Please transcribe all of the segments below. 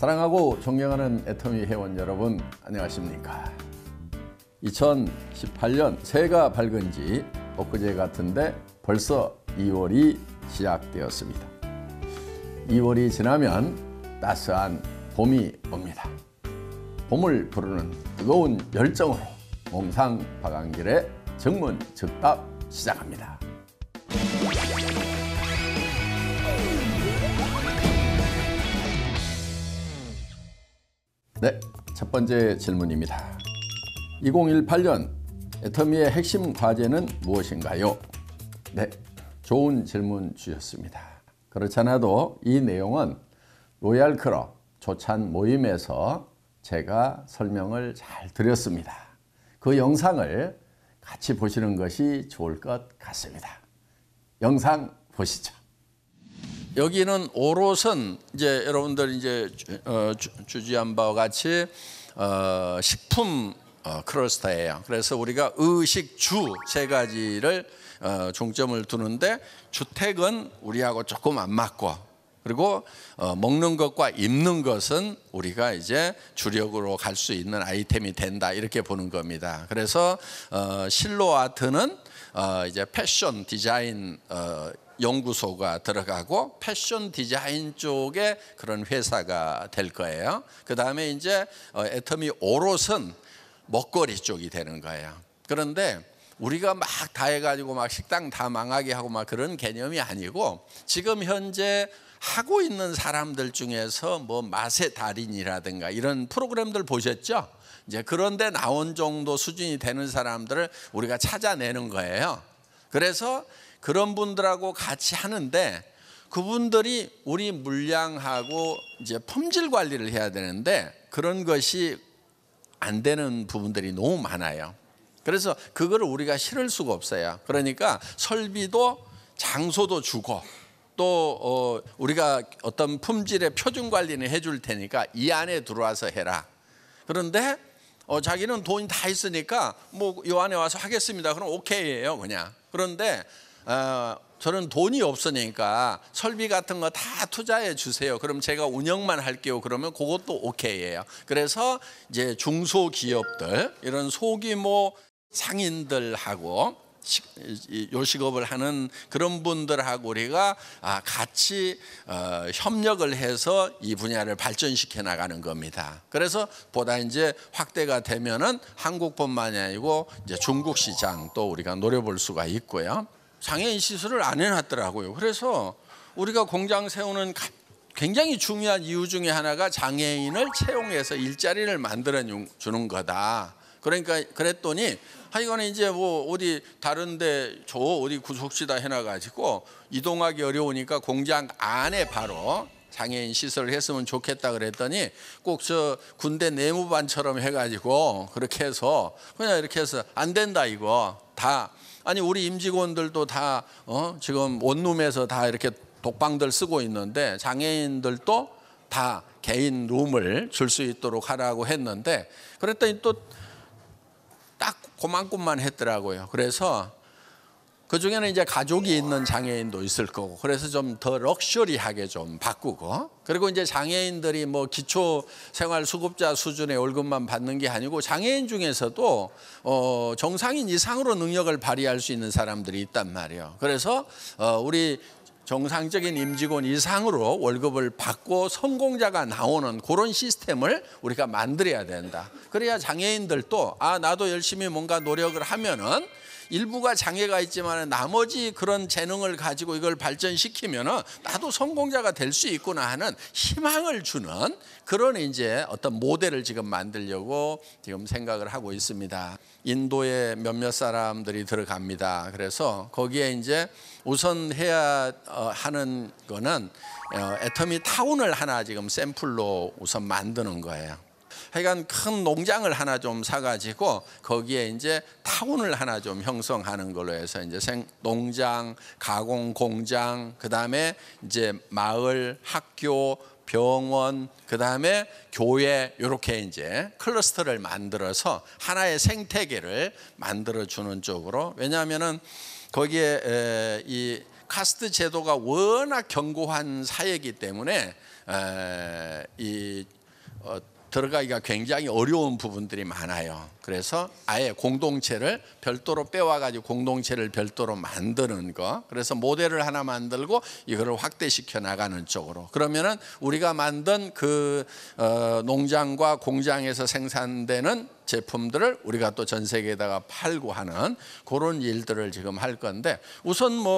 사랑하고 존경하는 애터미 회원 여러분 안녕하십니까 2018년 새해가 밝은 지 엊그제 같은데 벌써 2월이 시작되었습니다 2월이 지나면 따스한 봄이 옵니다 봄을 부르는 뜨거운 열정으로 몸상 박안길의 정문 즉답 시작합니다 네, 첫 번째 질문입니다. 2018년 애터미의 핵심 과제는 무엇인가요? 네, 좋은 질문 주셨습니다. 그렇잖아도 이 내용은 로얄클럽 조찬 모임에서 제가 설명을 잘 드렸습니다. 그 영상을 같이 보시는 것이 좋을 것 같습니다. 영상 보시죠. 여기는 오롯은 이제 여러분들 이제 어, 주지한 바와 같이 어, 식품 어, 크러스타예요. 그래서 우리가 의식 주세 가지를 중점을 두는데 주택은 우리하고 조금 안 맞고 그리고 먹는 것과 입는 것은 우리가 이제 주력으로 갈 수 있는 아이템이 된다 이렇게 보는 겁니다. 그래서 실로 아트는 이제 패션 디자인 연구소가 들어가고 패션 디자인 쪽에 그런 회사가 될 거예요. 그 다음에 이제 어, 애터미 오롯은 먹거리 쪽이 되는 거예요. 그런데 우리가 막 다 해가지고 막 식당 다 망하게 하고 막 그런 개념이 아니고 지금 현재 하고 있는 사람들 중에서 뭐 맛의 달인이라든가 이런 프로그램들 보셨죠? 이제 그런데 나온 정도 수준이 되는 사람들을 우리가 찾아내는 거예요. 그래서 그런 분들하고 같이 하는데 그분들이 우리 물량하고 이제 품질 관리를 해야 되는데 그런 것이 안 되는 부분들이 너무 많아요. 그래서 그걸 우리가 실을 수가 없어요. 그러니까 설비도 장소도 주고 또어 우리가 어떤 품질의 표준 관리는 해줄 테니까 이 안에 들어와서 해라. 그런데 어 자기는 돈이 다 있으니까 뭐 요 안에 와서 하겠습니다. 그럼 오케이예요 그냥. 그런데 어, 저는 돈이 없으니까 설비 같은 거 다 투자해 주세요. 그럼 제가 운영만 할게요. 그러면 그것도 오케이예요. 그래서 이제 중소기업들 이런 소규모 상인들하고 요식업을 하는 그런 분들하고 우리가 아, 같이 어, 협력을 해서 이 분야를 발전시켜 나가는 겁니다. 그래서 보다 이제 확대가 되면은 한국뿐만이 아니고 이제 중국 시장 또 우리가 노려볼 수가 있고요. 장애인 시설을안 해놨더라고요. 그래서 우리가 공장 세우는 굉장히 중요한 이유 중에 하나가 장애인을 채용해서 일자리를 만들어 주는 거다. 그러니까 그랬더니 하여간에 아, 이제 뭐 어디 다른데 저 어디 구속지다 해놔가지고 이동하기 어려우니까 공장 안에 바로 장애인 시설을 했으면 좋겠다 그랬더니 꼭 저 군대 내무반처럼 해가지고 그렇게 해서 그냥 이렇게 해서 안 된다 이거 다 아니 우리 임직원들도 다 어? 지금 원룸에서 다 이렇게 독방들 쓰고 있는데 장애인들도 다 개인 룸을 줄 수 있도록 하라고 했는데 그랬더니 또 딱 그만큼만 했더라고요. 그래서 그 중에는 이제 가족이 있는 장애인도 있을 거고 그래서 좀 더 럭셔리하게 좀 바꾸고 그리고 이제 장애인들이 뭐 기초 생활 수급자 수준의 월급만 받는 게 아니고 장애인 중에서도 어 정상인 이상으로 능력을 발휘할 수 있는 사람들이 있단 말이에요. 그래서 어 우리 정상적인 임직원 이상으로 월급을 받고 성공자가 나오는 그런 시스템을 우리가 만들어야 된다. 그래야 장애인들도 아 나도 열심히 뭔가 노력을 하면은 일부가 장애가 있지만 나머지 그런 재능을 가지고 이걸 발전시키면 나도 성공자가 될 수 있구나 하는 희망을 주는 그런 이제 어떤 모델을 지금 만들려고 지금 생각을 하고 있습니다. 인도에 몇몇 사람들이 들어갑니다. 그래서 거기에 이제 우선 해야 어, 하는 거는 어, 애터미 타운을 하나 지금 샘플로 우선 만드는 거예요. 하여간 큰 농장을 하나 좀 사가지고 거기에 이제 타운을 하나 좀 형성하는 걸로 해서 이제 생, 농장, 가공 공장, 그 다음에 이제 마을, 학교, 병원, 그 다음에 교회 이렇게 이제 클러스터를 만들어서 하나의 생태계를 만들어 주는 쪽으로 왜냐하면은 거기에 에, 이 카스트 제도가 워낙 견고한 사회이기 때문에 에, 이 어, 들어가기가 굉장히 어려운 부분들이 많아요. 그래서 아예 공동체를 별도로 빼와가지고 공동체를 별도로 만드는 거. 그래서 모델을 하나 만들고 이거를 확대시켜 나가는 쪽으로. 그러면은 우리가 만든 그 어, 농장과 공장에서 생산되는 제품들을 우리가 또 전 세계에다가 팔고 하는 그런 일들을 지금 할 건데 우선 뭐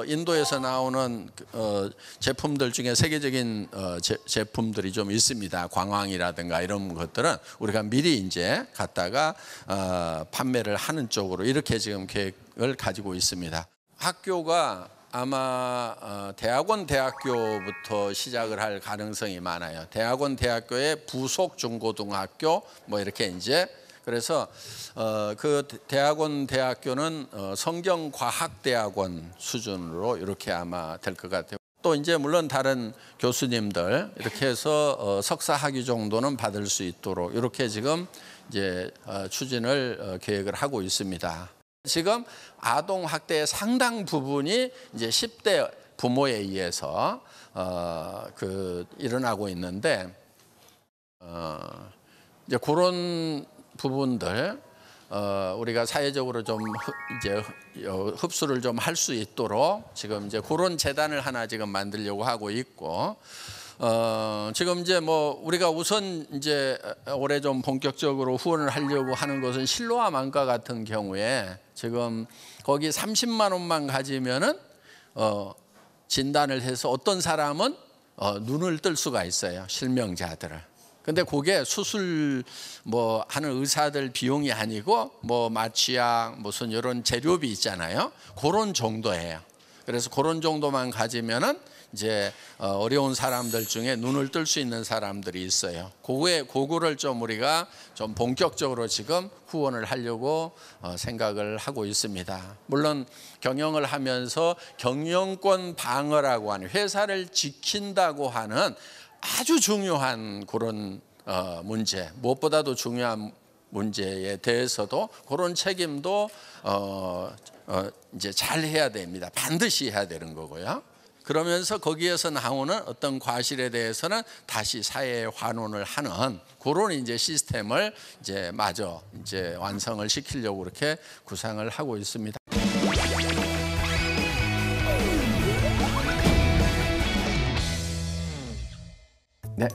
어, 인도에서 나오는 어, 제품들 중에 세계적인 어, 제, 품들이좀 있습니다. 광황이라든가 이런 것들은 우리가 미리 이제 갖다가 어, 판매를 하는 쪽으로 이렇게 지금 계획을 가지고 있습니다. 학교가 아마 어, 대학원 대학교부터 시작을 할 가능성이 많아요. 대학원 대학교의 부속 중고등학교 뭐 이렇게 이제 그래서 어, 그 대학원 대학교는 어, 성경과학대학원 수준으로 이렇게 아마 될 것 같아요. 또 이제 물론 다른 교수님들 이렇게 해서 석사 학위 정도는 받을 수 있도록 이렇게 지금 이제 추진을 계획을 하고 있습니다. 지금 아동 학대의 상당 부분이 이제 10대 부모에 의해서 어, 그 일어나고 있는데 어, 이제 그런 부분들 어, 우리가 사회적으로 좀 흡, 이제 어, 흡수를 좀 할 수 있도록 지금 이제 그런 재단을 하나 지금 만들려고 하고 있고 어, 지금 이제 뭐 우리가 우선 이제 어, 올해 좀 본격적으로 후원을 하려고 하는 것은 실로암 안과 같은 경우에 지금 거기 30만 원만 가지면은 어, 진단을 해서 어떤 사람은 어, 눈을 뜰 수가 있어요 실명자들을. 근데 그게 수술 뭐 하는 의사들 비용이 아니고 뭐 마취약 무슨 이런 재료비 있잖아요. 그런 정도예요. 그래서 그런 정도만 가지면은 이제 어, 어려운 사람들 중에 눈을 뜰 수 있는 사람들이 있어요. 그거에 고구를 그 좀 우리가 좀 본격적으로 지금 후원을 하려고 어, 생각을 하고 있습니다. 물론 경영을 하면서 경영권 방어라고 하는 회사를 지킨다고 하는 아주 중요한 그런 어, 문제 무엇보다도 중요한 문제에 대해서도 그런 책임도 어, 어, 이제 잘 해야 됩니다. 반드시 해야 되는 거고요. 그러면서 거기에서 나오는 어떤 과실에 대해서는 다시 사회에 환원을 하는 그런 이제 시스템을 이제 마저 이제 완성을 시키려고 이렇게 구상을 하고 있습니다. 네,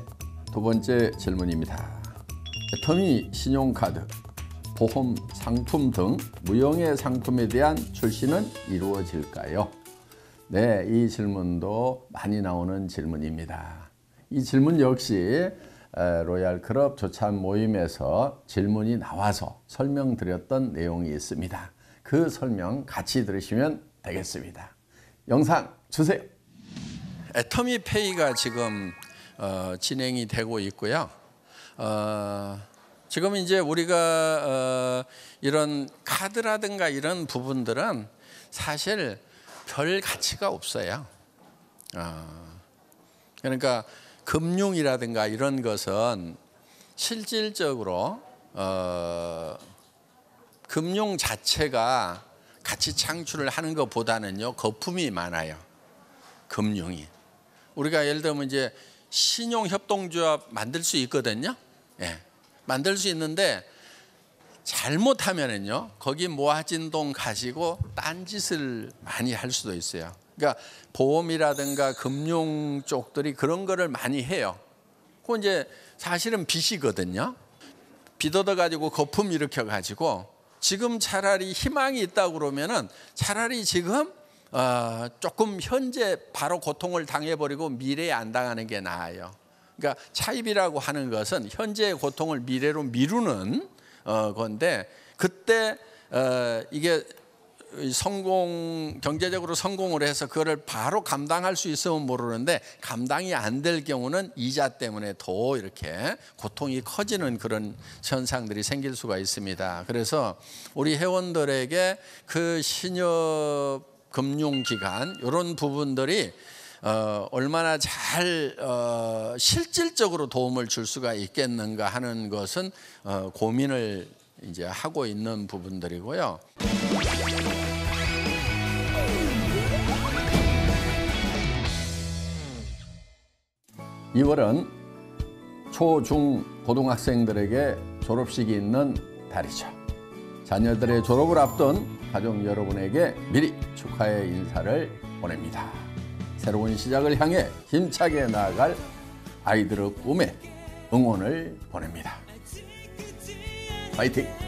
두 번째 질문입니다. 터미 신용카드, 보험 상품 등 무형의 상품에 대한 출시는 이루어질까요? 네, 이 질문도 많이 나오는 질문입니다. 이 질문 역시 로얄 클럽 조찬 모임에서 질문이 나와서 설명드렸던 내용이 있습니다. 그 설명 같이 들으시면 되겠습니다. 영상 주세요. 애터미 페이가 지금 어, 진행이 되고 있고요. 어, 지금 이제 우리가 어, 이런 카드라든가 이런 부분들은 사실 별 가치가 없어요. 아, 그러니까 금융이라든가 이런 것은 실질적으로 어, 금융 자체가 가치 창출을 하는 것보다는요 거품이 많아요. 금융이 우리가 예를 들면 이제 신용 협동조합 만들 수 있거든요. 예, 만들 수 있는데 잘못하면은요 거기 모아진돈 가지고 딴짓을 많이 할 수도 있어요. 그러니까 보험이라든가 금융 쪽들이 그런 거를 많이 해요. 그 이제 사실은 빚이거든요. 빚 얻어 가지고 거품 일으켜 가지고 지금 차라리 희망이 있다 그러면은 차라리 지금 어 조금 현재 바로 고통을 당해버리고 미래에 안 당하는 게 나아요. 그러니까 차입이라고 하는 것은 현재의 고통을 미래로 미루는 어, 건데 그때 어, 이게 성공 경제적으로 성공을 해서 그거를 바로 감당할 수 있으면 모르는데 감당이 안 될 경우는 이자 때문에 더 이렇게 고통이 커지는 그런 현상들이 생길 수가 있습니다. 그래서 우리 회원들에게 그 신협 금융기관 이런 부분들이 어, 얼마나 잘 어, 실질적으로 도움을 줄 수가 있겠는가 하는 것은 어, 고민을 이제 하고 있는 부분들이고요. 2월은 초중 고등학생들에게 졸업식이 있는 달이죠. 자녀들의 졸업을 앞둔 가족 여러분에게 미리 축하의 인사를 보냅니다. 새로운 시작을 향해 힘차게 나아갈 아이들의 꿈에 응원을 보냅니다. 파이팅!